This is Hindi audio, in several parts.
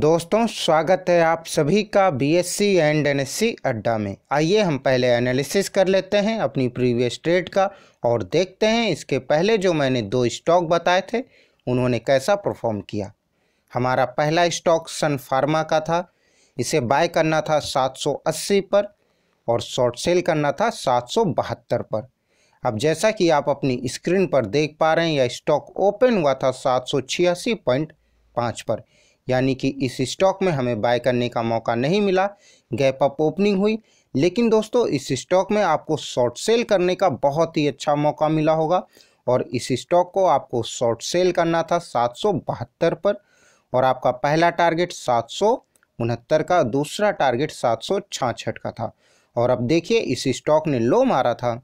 दोस्तों स्वागत है आप सभी का बीएससी एंड एनएससी अड्डा में आइए हम पहले एनालिसिस कर लेते हैं अपनी प्रीवियस ट्रेड का और देखते हैं इसके पहले जो मैंने दो स्टॉक बताए थे उन्होंने कैसा परफॉर्म किया हमारा पहला स्टॉक सन फार्मा का था इसे बाय करना था 780 पर और शॉर्ट सेल करना था सात पर अब जैसा कि आप अपनी स्क्रीन पर देख पा रहे हैं यह स्टॉक ओपन हुआ था सात पर यानी कि इस स्टॉक में हमें बाय करने का मौका नहीं मिला गैप अप ओपनिंग हुई लेकिन दोस्तों इस स्टॉक में आपको शॉर्ट सेल करने का बहुत ही अच्छा मौका मिला होगा और इस स्टॉक को आपको शॉर्ट सेल करना था सात पर और आपका पहला टारगेट सात का दूसरा टारगेट सात का था और अब देखिए इस स्टॉक ने लो मारा था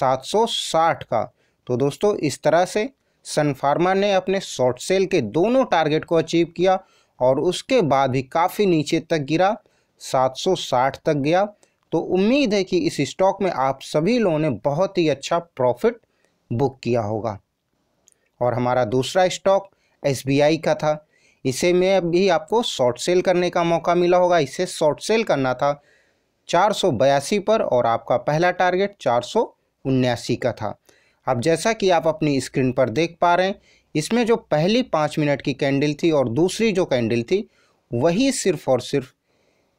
760 का तो दोस्तों इस तरह से सनफार्मा ने अपने शॉर्ट सेल के दोनों टारगेट को अचीव किया और उसके बाद भी काफ़ी नीचे तक गिरा 760 तक गया तो उम्मीद है कि इस स्टॉक में आप सभी लोगों ने बहुत ही अच्छा प्रॉफिट बुक किया होगा और हमारा दूसरा स्टॉक एस का था इसे में भी आपको शॉर्ट सेल करने का मौका मिला होगा इसे शॉर्ट सेल करना था चार पर और आपका पहला टारगेट चार का था अब जैसा कि आप अपनी स्क्रीन पर देख पा रहे हैं इसमें जो पहली पाँच मिनट की कैंडल थी और दूसरी जो कैंडल थी वही सिर्फ और सिर्फ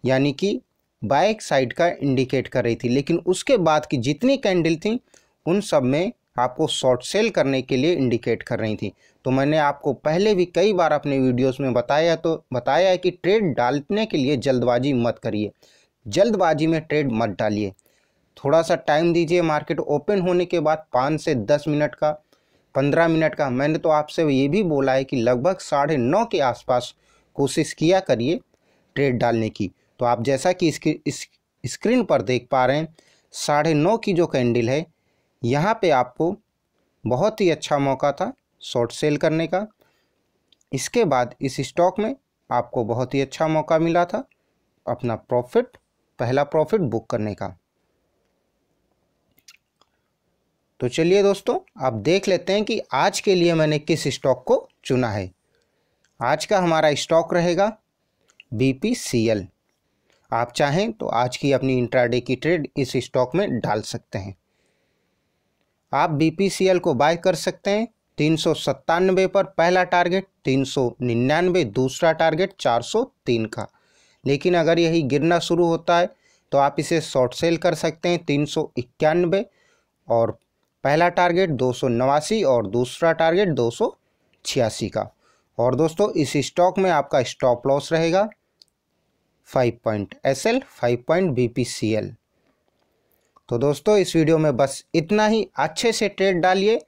यानी कि बाइक साइड का इंडिकेट कर रही थी लेकिन उसके बाद की जितनी कैंडल थी उन सब में आपको शॉर्ट सेल करने के लिए इंडिकेट कर रही थी तो मैंने आपको पहले भी कई बार अपने वीडियोस में बताया तो बताया है कि ट्रेड डालने के लिए जल्दबाजी मत करिए जल्दबाजी में ट्रेड मत डालिए थोड़ा सा टाइम दीजिए मार्केट ओपन होने के बाद पाँच से दस मिनट का पंद्रह मिनट का मैंने तो आपसे ये भी बोला है कि लगभग साढ़े नौ के आसपास कोशिश किया करिए ट्रेड डालने की तो आप जैसा कि इसकी इस स्क्रीन पर देख पा रहे हैं साढ़े नौ की जो कैंडल है यहाँ पे आपको बहुत ही अच्छा मौका था शॉर्ट सेल करने का इसके बाद इस स्टॉक में आपको बहुत ही अच्छा मौका मिला था अपना प्रॉफिट पहला प्रॉफिट बुक करने का तो चलिए दोस्तों आप देख लेते हैं कि आज के लिए मैंने किस स्टॉक को चुना है आज का हमारा स्टॉक रहेगा बीपीसीएल आप चाहें तो आज की अपनी इंट्राडे की ट्रेड इस स्टॉक में डाल सकते हैं आप बीपीसीएल को बाय कर सकते हैं तीन सौ सत्तानवे पर पहला टारगेट तीन सौ निन्यानवे दूसरा टारगेट चार सौ तीन का लेकिन अगर यही गिरना शुरू होता है तो आप इसे शॉर्ट सेल कर सकते हैं तीन सौ इक्यानवे और पहला टारगेट दो और दूसरा टारगेट दो का और दोस्तों इस स्टॉक में आपका स्टॉप लॉस रहेगा five point S L five point B P C L तो दोस्तों इस वीडियो में बस इतना ही अच्छे से ट्रेड डालिए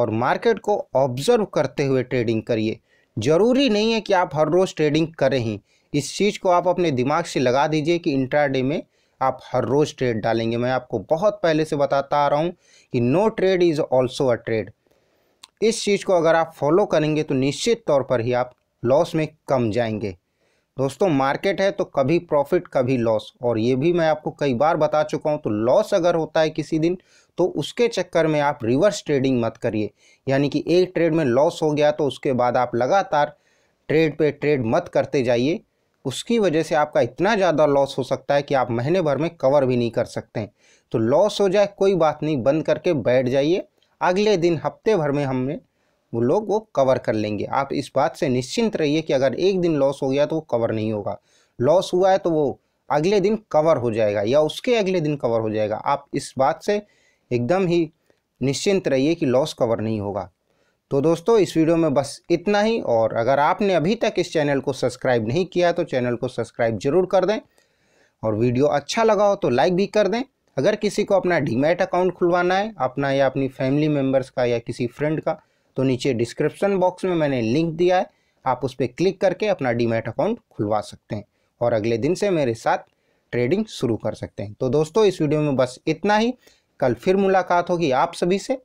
और मार्केट को ऑब्जर्व करते हुए ट्रेडिंग करिए ज़रूरी नहीं है कि आप हर रोज़ ट्रेडिंग करें ही इस चीज़ को आप अपने दिमाग से लगा दीजिए कि इंट्राडे में आप हर रोज़ ट्रेड डालेंगे मैं आपको बहुत पहले से बताता आ रहा हूँ कि no trade is also a trade इस चीज़ को अगर आप फॉलो करेंगे तो निश्चित तौर पर ही आप लॉस में कम जाएंगे दोस्तों मार्केट है तो कभी प्रॉफिट कभी लॉस और ये भी मैं आपको कई बार बता चुका हूँ तो लॉस अगर होता है किसी दिन तो उसके चक्कर में आप रिवर्स ट्रेडिंग मत करिए यानी कि एक ट्रेड में लॉस हो गया तो उसके बाद आप लगातार ट्रेड पे ट्रेड मत करते जाइए उसकी वजह से आपका इतना ज़्यादा लॉस हो सकता है कि आप महीने भर में कवर भी नहीं कर सकते तो लॉस हो जाए कोई बात नहीं बंद करके बैठ जाइए अगले दिन हफ्ते भर में हमने वो लोग वो कवर कर लेंगे आप इस बात से निश्चिंत रहिए कि अगर एक दिन लॉस हो गया तो वो कवर नहीं होगा लॉस हुआ है तो वो अगले दिन कवर हो जाएगा या उसके अगले दिन कवर हो जाएगा आप इस बात से एकदम ही निश्चिंत रहिए कि लॉस कवर नहीं होगा तो दोस्तों इस वीडियो में बस इतना ही और अगर आपने अभी तक इस चैनल को सब्सक्राइब नहीं किया तो चैनल को सब्सक्राइब जरूर कर दें और वीडियो अच्छा लगा हो तो लाइक भी कर दें अगर किसी को अपना डीमेट अकाउंट खुलवाना है अपना या अपनी फैमिली मेम्बर्स का या किसी फ्रेंड का तो नीचे डिस्क्रिप्शन बॉक्स में मैंने लिंक दिया है आप उस पर क्लिक करके अपना डीमेट अकाउंट खुलवा सकते हैं और अगले दिन से मेरे साथ ट्रेडिंग शुरू कर सकते हैं तो दोस्तों इस वीडियो में बस इतना ही कल फिर मुलाकात होगी आप सभी से